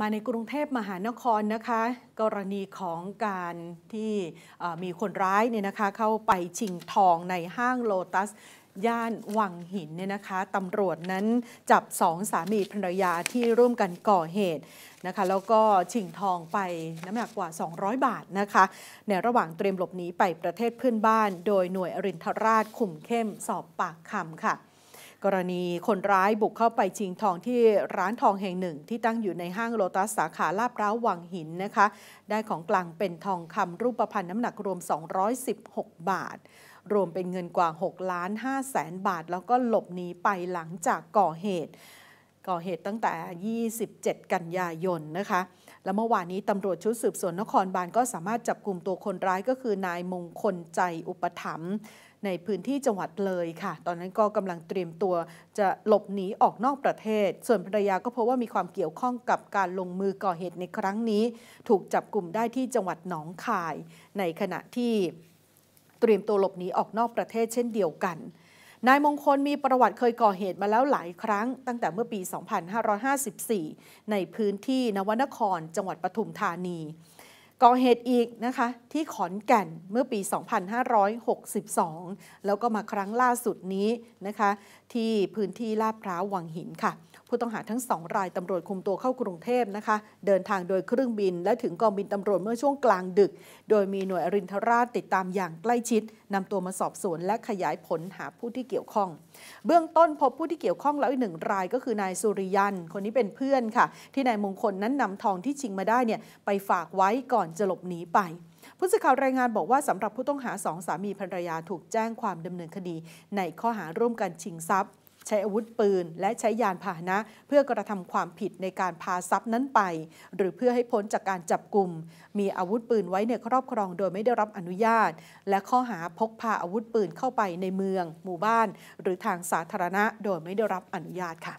มาในกรุงเทพมหานครนะคะ กรณีของการที่มีคนร้ายเนี่ยนะคะ เข้าไปชิงทองในห้างโลตัส ย่านวังหินเนี่ยนะคะตำรวจนั้นจับสองสามีภรรยาที่ร่วมกันก่อเหตุนะคะแล้วก็ชิงทองไปน้ำหนักกว่า 200 บาทนะคะ ในระหว่างเตรียมหลบหนีไปประเทศเพื่อนบ้านโดยหน่วยอรินทราชคุมเข้มสอบปากคำค่ะกรณีคนร้ายบุกเข้าไปชิงทองที่ร้านทองแห่งหนึ่ง ที่ตั้งอยู่ในห้างโลตัสสาขาลาบพร้าววังหินนะคะ ได้ของกลางเป็นทองคำรูปพรรณน้ำหนักรวม 216 บาท รวมเป็นเงินกว่า6ล้าน5แสนบาท แล้วก็หลบหนีไปหลังจากก่อเหตุก่อเหตุตั้งแต่ 27 กันยายนนะคะ และเมื่อวานนี้ตำรวจชุดสืบสวนนครบาลก็สามารถจับกลุ่มตัวคนร้ายก็คือ นายมงคลใจอุปถัมภ์ในพื้นที่จังหวัดเลยค่ะ ตอนนั้นก็กำลังเตรียมตัวจะหลบหนีออกนอกประเทศ ส่วนภรรยาก็พบว่ามีความเกี่ยวข้องกับการลงมือก่อเหตุในครั้งนี้ ถูกจับกลุ่มได้ที่จังหวัดหนองคาย ในขณะที่เตรียมตัวหลบหนีออกนอกประเทศ เช่นเดียวกันนายมงคลมีประวัติเคยก่อเหตุมาแล้วหลายครั้งตั้งแต่เมื่อปี 2554 ในพื้นที่นวนครจังหวัดปทุมธานี่อเหตุอีกนะคะที่ขอนแก่นเมื่อปี 2562 แล้วก็มาครั้งล่าสุดนี้นะคะที่พื้นที่ลาดพร้าววังหินค่ะผู้ต้องหาทั้งสองรายตำรวจคุมตัวเข้ากรุงเทพนะคะ เดินทางโดยเครื่องบินและถึงกองบินตำรวจเมื่อช่วงกลางดึก โดยมีหน่วยอรินทราชติดตามอย่างใกล้ชิดนำตัวมาสอบสวนและขยายผลหาผู้ที่เกี่ยวข้องเบื้องต้นพบผู้ที่เกี่ยวข้องแล้วอีกหนึ่งรายก็คือนายสุริยันคนนี้เป็นเพื่อนค่ะ ที่นายมงคลนั้นนำทองที่ชิงมาได้เนี่ยไปฝากไว้ก่อนจะหลบหนีไป ผู้สื่อข่าวรายงานบอกว่าสำหรับผู้ต้องหาสองสามีภรรยา ถูกแจ้งความดำเนินคดี ในข้อหาร่วมกันชิงทรัพย์ ใช้อาวุธปืนและใช้ยานพาหนะเพื่อกระทำความผิดในการพาทรัพย์นั้นไป หรือเพื่อให้พ้นจากการจับกลุ่ม มีอาวุธปืนไว้ในครอบครองโดยไม่ได้รับอนุญาต และข้อหาพกพาอาวุธปืนเข้าไปในเมือง หมู่บ้าน หรือทางสาธารณะโดยไม่ได้รับอนุญาตค่ะ